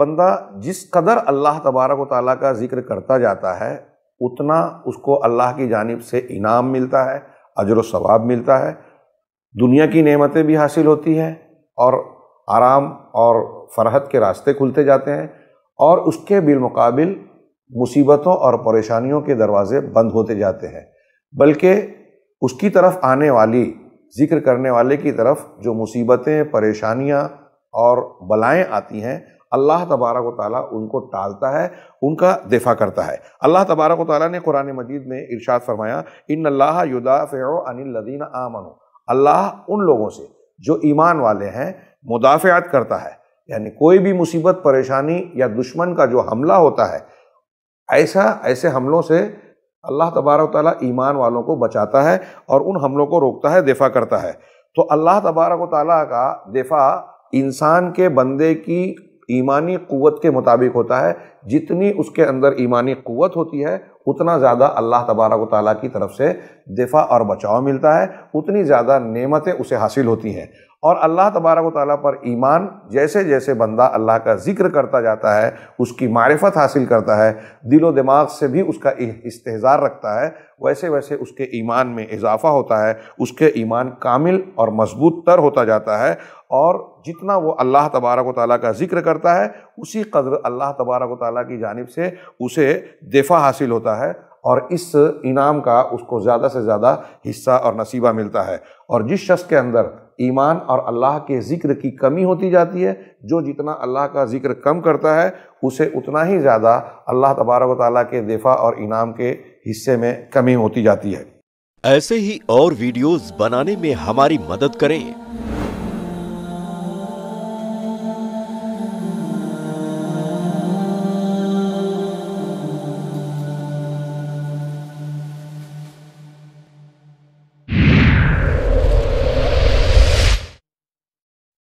बंदा जिस कदर अल्लाह तबारक ताली का जिक्र करता जाता है उतना उसको अल्लाह की जानब से इनाम मिलता है अजर सवाब मिलता है दुनिया की नेमतें भी हासिल होती हैं और आराम और फरहत के रास्ते खुलते जाते हैं और उसके बिलमकबिल मुसीबतों और परेशानियों के दरवाज़े बंद होते जाते हैं बल्कि उसकी तरफ आने वाली जिक्र करने वाले की तरफ जो मुसीबतें परेशानियाँ और बलाएँ आती हैं अल्लाह तबारक ताली उनको टालता है उनका दिफा करता है अल्लाह तबारक ताली ने कुरान मजीद में इरशाद फरमाया इन अल्लाह युदाफ़ो अनिलदीन आमनो अल्लाह उन लोगों से जो ईमान वाले हैं मुदाफ़ात करता है यानी कोई भी मुसीबत परेशानी या दुश्मन का जो हमला होता है ऐसा ऐसे हमलों से अल्लाह तबारक ताली ईमान वालों को बचाता है और उन हमलों को रोकता है दिफा करता है तो अल्लाह तबारक ताली का दिफा इंसान के बंदे की ईमानी क़वत के मुताबिक होता है जितनी उसके अंदर ईमानी क़वत होती है उतना ज़्यादा अल्लाह तबारक ताली की तरफ से दिफा और बचाव मिलता है उतनी ज़्यादा नेमतें उसे हासिल होती हैं और अल्लाह तबारक ताली पर ईमान जैसे जैसे बंदा अल्लाह का जिक्र करता जाता है उसकी मारफत हासिल करता है दिलो दिमाग से भी उसका इस्तेजार रखता है वैसे वैसे उसके ईमान में इजाफा होता है उसके ईमान कामिल और मजबूत तर होता जाता है और जितना वो अल्लाह तबारक ताली का जिक्र करता है उसी कदर अल्लाह तबारक ताली की जानब से उसे दफा हासिल होता है और इस इनाम का उसको ज़्यादा से ज़्यादा हिस्सा और नसीबा मिलता है और जिस शख्स के अंदर ईमान और अल्लाह के ज़िक्र की कमी होती जाती है जो जितना अल्लाह का ज़िक्र कम करता है उसे उतना ही ज़्यादा अल्लाह तबारक ताली के दफ़ा और इनाम के हिस्से में कमी होती जाती है ऐसे ही और वीडियोस बनाने में हमारी मदद करें